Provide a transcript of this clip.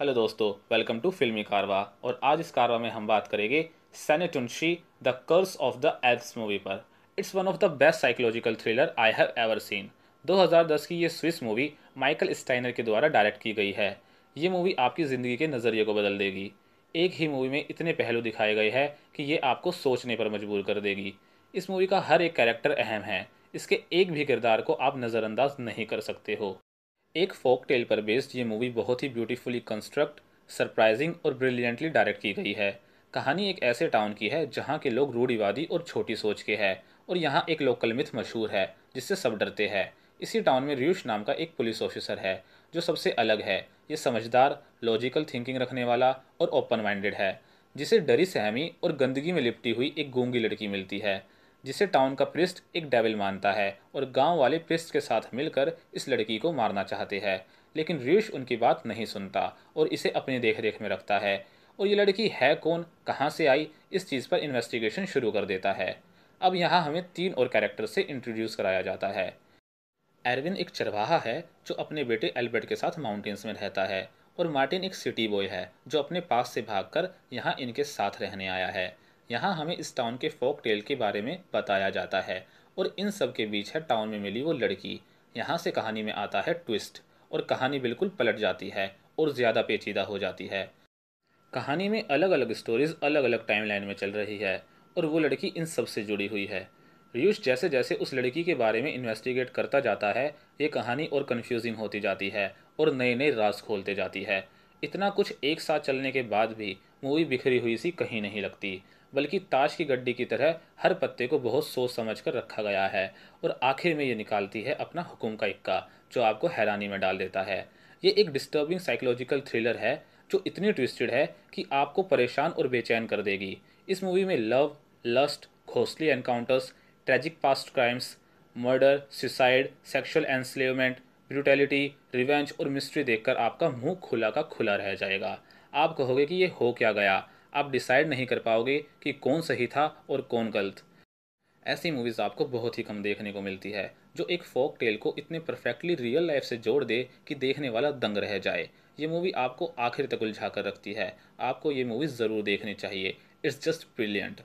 hello दोस्तों welcome to फिल्मी कारवा और आज इस कारवा में हम बात करेंगे सैनिटुनशी the curse of the Alps movie पर it's one of the best psychological thriller I have ever seen 2010 की ये स्विस मूवी माइकल स्टाइनर के द्वारा डायरेक्ट की गई है ये मूवी आपकी ज़िंदगी के नज़रिए को बदल देगी एक ही मूवी में इतने पहलू दिखाए गए हैं कि ये आपको सोचने पर मजबूर कर देगी इस मूवी का हर एक कैरेक्टर अहम है इसके एक भी किरदार को आप नज़रअंदाज नहीं कर सकते हो एक फोक टेल पर बेस्ड ये मूवी बहुत ही ब्यूटीफुली कंस्ट्रक्ट सरप्राइजिंग और ब्रिलियंटली डायरेक्ट की गई है कहानी एक ऐसे टाउन की है जहाँ के लोग रूढ़ीवादी और छोटी सोच के हैं और यहाँ एक लोकल मिथ मशहूर है जिससे सब डरते हैं इसी टाउन में रियुष नाम का एक पुलिस ऑफिसर है जो सबसे अलग है ये समझदार लॉजिकल थिंकिंग रखने वाला और ओपन माइंडेड है जिसे डरी सहमी और गंदगी में लिपटी हुई एक गूंगी लड़की मिलती है जिसे टाउन का प्रिस्ट एक डेविल मानता है और गांव वाले प्रिस्ट के साथ मिलकर इस लड़की को मारना चाहते हैं लेकिन रीश उनकी बात नहीं सुनता और इसे अपनी देख रेख में रखता है और ये लड़की है कौन कहाँ से आई इस चीज़ पर इन्वेस्टिगेशन शुरू कर देता है अब यहाँ हमें तीन और कैरेक्टर से इंट्रोड्यूस कराया जाता है एरविन एक चरवाहा है जो अपने बेटे एल्बर्ट के साथ माउंटेन्स में रहता है और मार्टिन एक सिटी बॉय है जो अपने पास से भागकर यहाँ इनके साथ रहने आया है यहाँ हमें इस टाउन के फोक टेल के बारे में बताया जाता है और इन सब के बीच है टाउन में मिली वो लड़की यहाँ से कहानी में आता है ट्विस्ट और कहानी बिल्कुल पलट जाती है और ज़्यादा पेचीदा हो जाती है कहानी में अलग अलग स्टोरीज़ अलग अलग टाइमलाइन में चल रही है और वो लड़की इन सब से जुड़ी हुई है रियूश जैसे जैसे उस लड़की के बारे में इन्वेस्टिगेट करता जाता है ये कहानी और कन्फ्यूजिंग होती जाती है और नए नए राज खोलते जाती है इतना कुछ एक साथ चलने के बाद भी मूवी बिखरी हुई सी कहीं नहीं लगती बल्कि ताश की गड्डी की तरह हर पत्ते को बहुत सोच समझ कर रखा गया है और आखिर में ये निकालती है अपना हुकुम का इक्का जो आपको हैरानी में डाल देता है ये एक डिस्टर्बिंग साइकोलॉजिकल थ्रिलर है जो इतनी ट्विस्टेड है कि आपको परेशान और बेचैन कर देगी इस मूवी में love lust ghostly encounters tragic past crimes murder suicide sexual enslavement brutality revenge और मिस्ट्री देखकर आपका मुंह खुला का खुला रह जाएगा आप कहोगे कि ये हो क्या गया आप डिसाइड नहीं कर पाओगे कि कौन सही था और कौन गलत ऐसी मूवीज़ आपको बहुत ही कम देखने को मिलती है जो एक फोक टेल को इतने परफेक्टली रियल लाइफ से जोड़ दे कि देखने वाला दंग रह जाए ये मूवी आपको आखिर तक उलझा कर रखती है आपको ये मूवी ज़रूर देखनी चाहिए इट्स जस्ट ब्रिलियंट